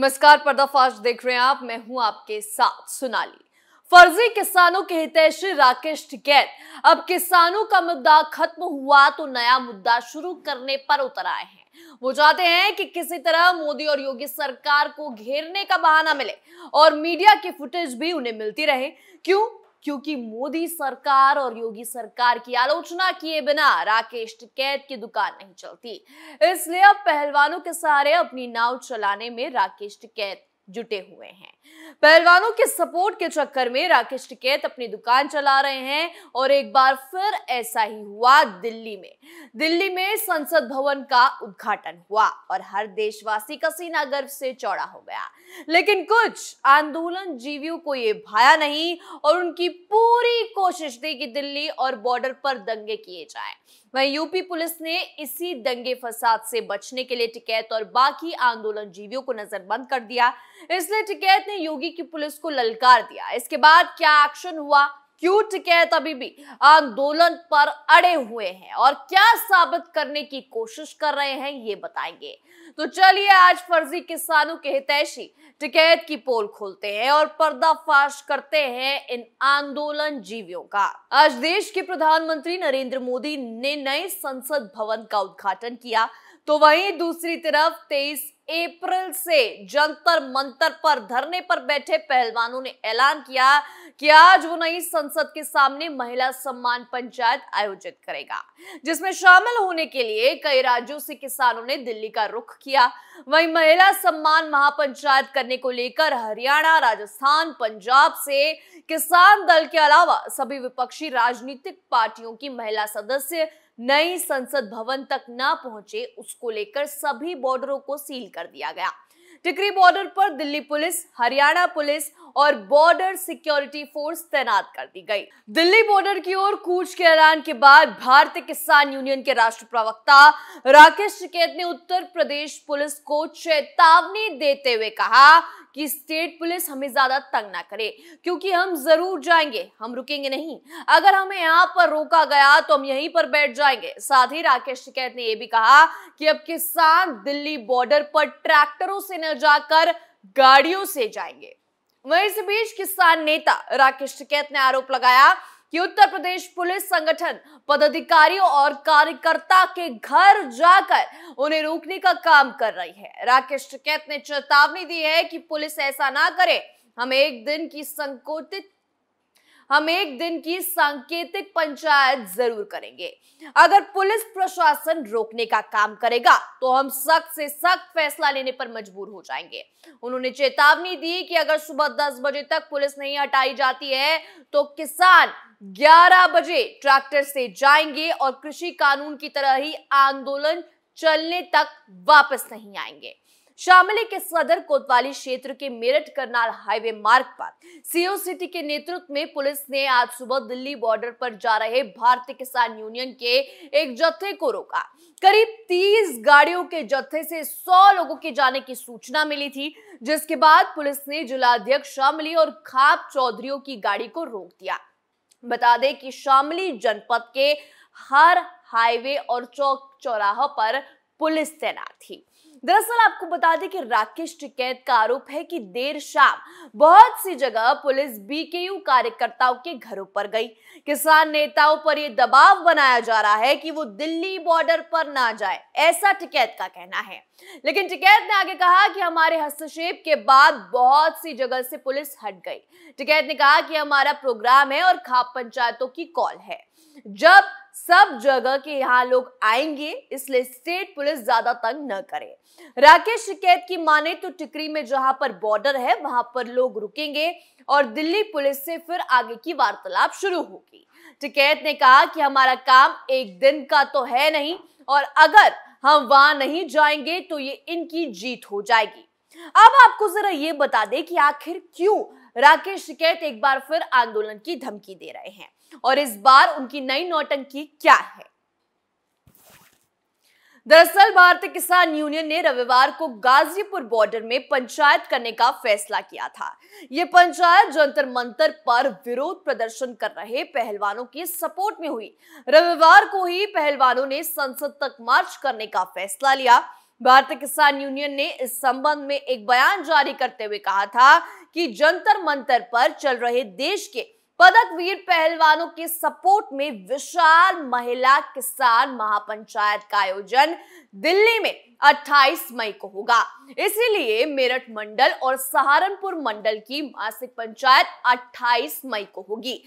नमस्कार पर्दाफाश देख रहे हैं आप मैं हूं आपके साथ सुनाली फर्जी किसानों के हितैषी राकेश टिकैत अब किसानों का मुद्दा खत्म हुआ तो नया मुद्दा शुरू करने पर उतर आए हैं वो चाहते हैं कि किसी तरह मोदी और योगी सरकार को घेरने का बहाना मिले और मीडिया की फुटेज भी उन्हें मिलती रहे क्यों क्योंकि मोदी सरकार और योगी सरकार की आलोचना किए बिना राकेश टिकैत की दुकान नहीं चलती इसलिए अब पहलवानों के सहारे अपनी नाव चलाने में राकेश टिकैत जुटे हुए हैं पहलवानों के सपोर्ट के चक्कर में राकेश टिकैत अपनी दुकान चला रहे हैं और एक बार फिर ऐसा ही हुआ दिल्ली में दिल्ली में संसद भवन का उद्घाटन हुआ और हर देशवासी का सीना गर्व से चौड़ा हो गया लेकिन कुछ आंदोलन जीवियों को ये भाया नहीं और उनकी पूरी कोशिश थी कि दिल्ली और बॉर्डर पर दंगे किए जाए वहीं यूपी पुलिस ने इसी दंगे फसाद से बचने के लिए टिकैत और बाकी आंदोलन जीवियों को नजरबंद कर दिया इसलिए टिकैत ने योगी की पुलिस को ललकार दिया इसके बाद क्या एक्शन हुआ क्यूट के तभी भी आंदोलन पर अड़े हुए हैं और क्या साबित करने की कोशिश कर रहे हैं ये बताएंगे तो चलिए आज फर्जी किसानों के हितैषी टिकैत की पोल खोलते हैं और पर्दाफाश करते हैं इन आंदोलन जीवियों का आज देश के प्रधानमंत्री नरेंद्र मोदी ने नए संसद भवन का उद्घाटन किया तो वहीं दूसरी तरफ 23 अप्रैल से जंतर मंतर पर धरने पर बैठे पहलवानों ने ऐलान किया कि आज वो नई संसद के सामने महिला सम्मान पंचायत आयोजित करेगा जिसमें शामिल होने के लिए कई राज्यों से किसानों ने दिल्ली का रुख किया वहीं महिला सम्मान महापंचायत करने को लेकर हरियाणा राजस्थान पंजाब से किसान दल के अलावा सभी विपक्षी राजनीतिक पार्टियों की महिला सदस्य नई संसद भवन तक न पहुंचे उसको लेकर सभी बॉर्डरों को सील कर दिया गया टिकरी बॉर्डर पर दिल्ली पुलिस हरियाणा पुलिस और बॉर्डर सिक्योरिटी फोर्स तैनात कर दी गई दिल्ली बॉर्डर की ओर कूच के ऐलान के बाद भारतीय किसान यूनियन के राष्ट्र प्रवक्ता राकेश शिकेत ने उत्तर प्रदेश पुलिस को चेतावनी देते हुए कहा कि स्टेट पुलिस हमें ज्यादा तंग ना करे क्योंकि हम जरूर जाएंगे हम रुकेंगे नहीं अगर हमें यहाँ पर रोका गया तो हम यहीं पर बैठ जाएंगे साथ ही राकेश शिकैत ने यह भी कहा कि अब किसान दिल्ली बॉर्डर पर ट्रैक्टरों से न न जाकर गाड़ियों से जाएंगे वहीं इस बीच किसान नेता राकेश टिकैत ने आरोप लगाया कि उत्तर प्रदेश पुलिस संगठन पदाधिकारियों और कार्यकर्ता के घर जाकर उन्हें रोकने का काम कर रही है राकेश टिकैत ने चेतावनी दी है कि पुलिस ऐसा ना करे हम एक दिन की संकोचित हम एक दिन की सांकेतिक पंचायत जरूर करेंगे अगर पुलिस प्रशासन रोकने का काम करेगा तो हम सख्त से सख्त फैसला लेने पर मजबूर हो जाएंगे उन्होंने चेतावनी दी कि अगर सुबह 10 बजे तक पुलिस नहीं हटाई जाती है तो किसान 11 बजे ट्रैक्टर से जाएंगे और कृषि कानून की तरह ही आंदोलन चलने तक वापस नहीं आएंगे शामली के सदर कोतवाली क्षेत्र के मेरठ करनाल हाईवे मार्ग पर सीओ सिटी के नेतृत्व में पुलिस ने आज सुबह दिल्ली बॉर्डर पर जा रहे भारतीय किसान यूनियन के एक जत्थे को रोका करीब 30 गाड़ियों के जत्थे से 100 लोगों के जाने की सूचना मिली थी जिसके बाद पुलिस ने जिलाध्यक्ष शामली और खाप चौधरी की गाड़ी को रोक दिया बता दें कि शामली जनपद के हर हाईवे और चौक चौराहा पर पुलिस तैनात थी दरअसल आपको बता दें कि राकेश टिकैत का आरोप है कि देर शाम बहुत सी जगह पुलिस बीकेयू कार्यकर्ताओं के घरों पर गई किसान नेताओं पर यह दबाव बनाया जा रहा है कि वो दिल्ली बॉर्डर पर ना जाए ऐसा टिकैत का कहना है लेकिन टिकैत ने आगे कहा कि हमारे हस्तक्षेप के बाद बहुत सी जगह से पुलिस हट गई टिकैत ने कहा कि हमारा प्रोग्राम है और खाप पंचायतों की कॉल है जब सब जगह के यहाँ लोग आएंगे इसलिए स्टेट पुलिस ज्यादा तंग न करे राकेश शिकायत की माने तो टिकरी में जहां पर बॉर्डर है वहां पर लोग रुकेंगे और दिल्ली पुलिस से फिर आगे की वार्तालाप शुरू होगी टिकैत ने कहा कि हमारा काम एक दिन का तो है नहीं और अगर हम वहां नहीं जाएंगे तो ये इनकी जीत हो जाएगी अब आपको जरा ये बता दें कि आखिर क्यों राकेश शिकैत एक बार फिर आंदोलन की धमकी दे रहे हैं और इस बार उनकी नई नौटंकी क्या है दरअसल भारतीय किसान यूनियन ने रविवार को गाजीपुर बॉर्डर में पंचायत करने का फैसला किया था यह पंचायत जंतर मंतर पर विरोध प्रदर्शन कर रहे पहलवानों की सपोर्ट में हुई रविवार को ही पहलवानों ने संसद तक मार्च करने का फैसला लिया भारतीय किसान यूनियन ने इस संबंध में एक बयान जारी करते हुए कहा था कि जंतर मंतर पर चल रहे देश के पदकवीर पहलवानों के सपोर्ट में विशाल महिला किसान महापंचायत का आयोजन दिल्ली में 28 मई को होगा इसीलिए मेरठ मंडल और सहारनपुर मंडल की मासिक पंचायत 28 मई को होगी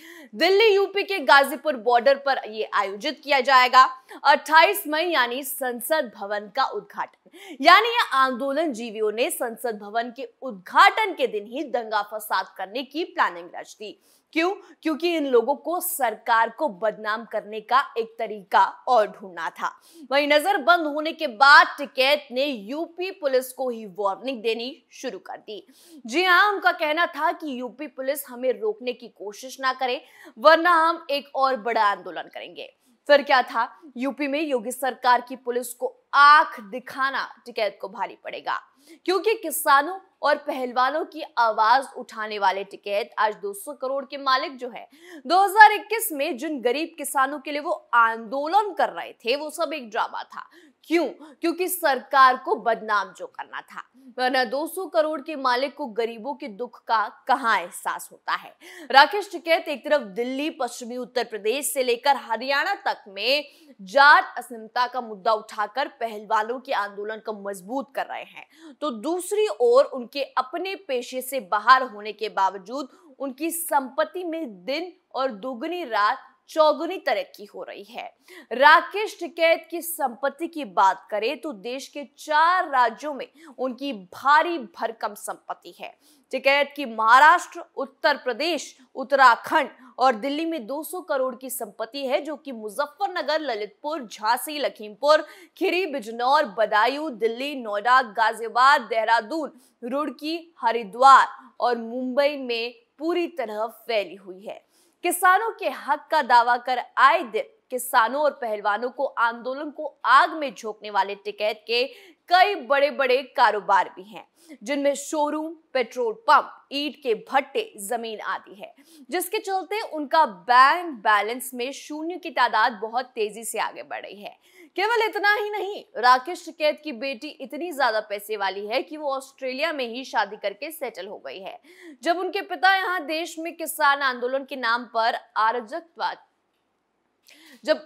दिल्ली यूपी के गाजीपुर बॉर्डर पर यह आयोजित किया जाएगा 28 मई यानी संसद भवन का उद्घाटन यानी यह आंदोलन जीवियों ने संसद भवन के उद्घाटन के दिन ही दंगा फसाद करने की प्लानिंग रच दी क्यों क्योंकि इन लोगों को सरकार को बदनाम करने का एक तरीका और ढूंढना था वही नजर बंद होने के बाद टिकैत ने यूपी पुलिस को ही वार्निंग देनी शुरू कर दी जी हाँ उनका कहना था कि यूपी पुलिस हमें रोकने की कोशिश ना करे वरना हम एक और बड़ा आंदोलन करेंगे फिर क्या था यूपी में योगी सरकार की पुलिस को आंख दिखाना टिकैत को भारी पड़ेगा क्योंकि किसानों और पहलवानों की आवाज उठाने वाले टिकैत आज 200 करोड़ के मालिक जो है 2021 में जिन गरीब किसानों के लिए वो आंदोलन कर रहे थे वो सब एक ड्रामा था क्यों क्योंकि सरकार को बदनाम जो करना था वरना 200 करोड़ के मालिक को गरीबों के दुख का कहां एहसास होता है राकेश टिकैत एक तरफ दिल्ली पश्चिमी उत्तर प्रदेश से लेकर हरियाणा तक में जाट अस्मिता का मुद्दा उठाकर पहलवानों के आंदोलन को मजबूत कर रहे हैं तो दूसरी ओर उनके अपने पेशे से बाहर होने के बावजूद उनकी संपत्ति में दिन और दुगनी रात चौगुनी तरक्की हो रही है राकेश टिकैत की संपत्ति की बात करें तो देश के चार राज्यों में उनकी भारी भरकम संपत्ति है टिकैत की महाराष्ट्र उत्तर प्रदेश उत्तराखंड और दिल्ली में 200 करोड़ की संपत्ति है जो कि मुजफ्फरनगर ललितपुर झांसी लखीमपुर खीरी बिजनौर बदायूं दिल्ली नोएडा गाजियाबाद देहरादून रुड़की हरिद्वार और मुंबई में पूरी तरह फैली हुई है किसानों के हक का दावा कर आए दिन किसानों और पहलवानों को आंदोलन को आग में झोंकने वाले टिकैत के कई बड़े बड़े कारोबार भी हैं जिनमें शोरूम पेट्रोल पंप ईट के भट्टे जमीन आदि है जिसके चलते उनका बैंक बैलेंस में शून्य की तादाद बहुत तेजी से आगे बढ़ रही है केवल इतना ही नहीं राकेश टिकैत की बेटी इतनी ज्यादा पैसे वाली है कि वो ऑस्ट्रेलिया में ही शादी करके सेटल हो गई है जब उनके पिता यहाँ देश में किसान आंदोलन के नाम पर आरजकवाद जब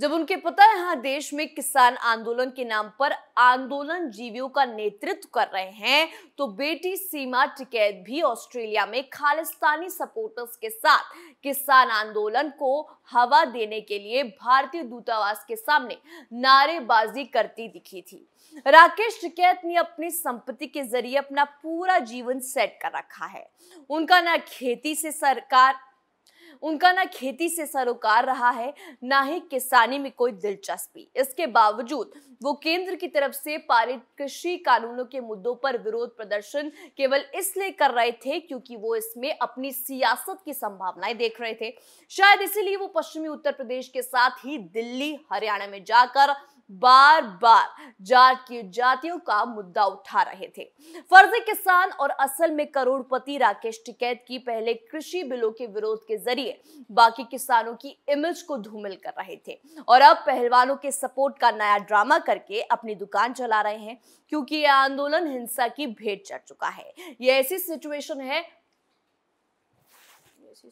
जब उनके पिता यहाँ देश में किसान आंदोलन के नाम पर आंदोलन जीवियों का नेतृत्व कर रहे हैं तो बेटी सीमा टिकैत भी ऑस्ट्रेलिया में खालिस्तानी सपोर्टर्स के साथ किसान आंदोलन को हवा देने के लिए भारतीय दूतावास के सामने नारेबाजी करती दिखी थी राकेश टिकैत ने अपनी संपत्ति के जरिए अपना पूरा जीवन सेट कर रखा है उनका ना खेती से सरकार उनका ना खेती से सरोकार रहा है ना ही किसानी में कोई दिलचस्पी इसके बावजूद वो केंद्र की तरफ से पारित कृषि कानूनों के मुद्दों पर विरोध प्रदर्शन केवल इसलिए कर रहे थे क्योंकि वो इसमें अपनी सियासत की संभावनाएं देख रहे थे शायद इसीलिए वो पश्चिमी उत्तर प्रदेश के साथ ही दिल्ली हरियाणा में जाकर बार बार जाट की जातियों का मुद्दा उठा रहे थे फर्जी किसान और असल में करोड़पति राकेश टिकैत की पहले कृषि बिलों के विरोध के जरिए बाकी किसानों की इमेज को धूमिल कर रहे थे और अब पहलवानों के सपोर्ट का नया ड्रामा करके अपनी दुकान चला रहे हैं क्योंकि यह आंदोलन हिंसा की भेंट चढ़ चुका है यह ऐसी सिचुएशन है ऐसी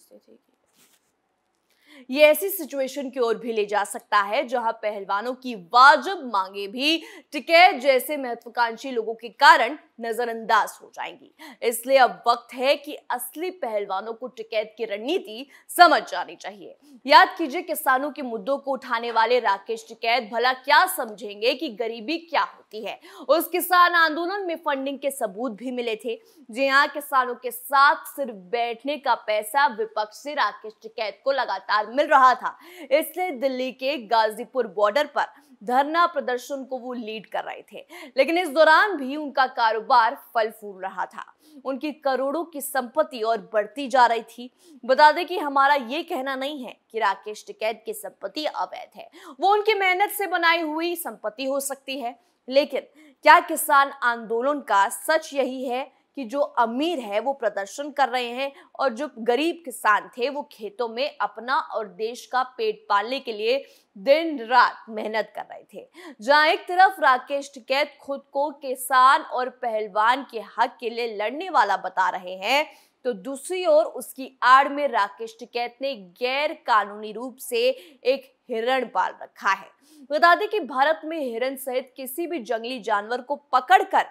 ये ऐसी सिचुएशन की ओर भी ले जा सकता है जहां पहलवानों की वाजब मांगे भी टिकैत जैसे महत्वाकांक्षी लोगों के कारण नज़रअंदाज हो जाएंगी इसलिए अब वक्त है कि असली पहलवानों को टिकैत की रणनीति समझ जानी चाहिए याद कीजिए किसानों के मुद्दों को उठाने वाले राकेश टिकैत भला क्या समझेंगे कि गरीबी क्या होती है उस किसान आंदोलन में फंडिंग के सबूत भी मिले थे जी हाँ किसानों के साथ सिर्फ बैठने का पैसा विपक्ष से राकेश टिकैत को लगातार मिल रहा था इसलिए दिल्ली के गाजीपुर बॉर्डर पर धरना प्रदर्शन को वो लीड कर रहे थे लेकिन इस दौरान भी उनका कारोबार फल फूल रहा था उनकी करोड़ों की संपत्ति और बढ़ती जा रही थी बता दें कि हमारा ये कहना नहीं है कि राकेश टिकैत की संपत्ति अवैध है वो उनकी मेहनत से बनाई हुई संपत्ति हो सकती है लेकिन क्या किसान आंदोलन का सच यही है कि जो अमीर है वो प्रदर्शन कर रहे हैं और जो गरीब किसान थे वो खेतों में अपना और देश का पेट पालने के लिए दिन रात मेहनत कर रहे थे जहां एक तरफ राकेश टिकैत खुद को किसान और पहलवान के हक के लिए लड़ने वाला बता रहे हैं तो दूसरी ओर उसकी आड़ में राकेश टिकैत ने गैर कानूनी रूप से एक हिरण पाल रखा है बता दें कि भारत में हिरण सहित किसी भी जंगली जानवर को पकड़कर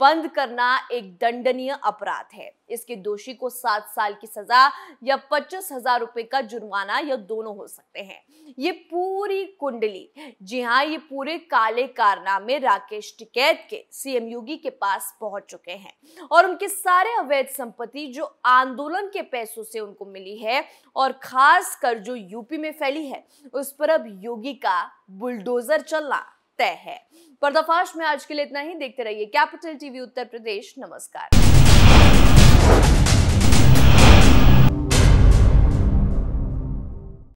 बंद करना एक दंडनीय अपराध है इसके दोषी को सात साल की सजा या पच्चीस हजार रुपए का जुर्माना या दोनों हो सकते हैं ये पूरी कुंडली जी हाँ ये पूरे काले कारनामे राकेश टिकैत के सीएम योगी के पास पहुंच चुके हैं और उनके सारे अवैध संपत्ति जो आंदोलन के पैसों से उनको मिली है और खास कर जो यूपी में फैली है उस पर पर अब योगी का बुलडोजर चलना तय है पर्दाफाश में आज के लिए इतना ही देखते रहिए कैपिटल टीवी उत्तर प्रदेश नमस्कार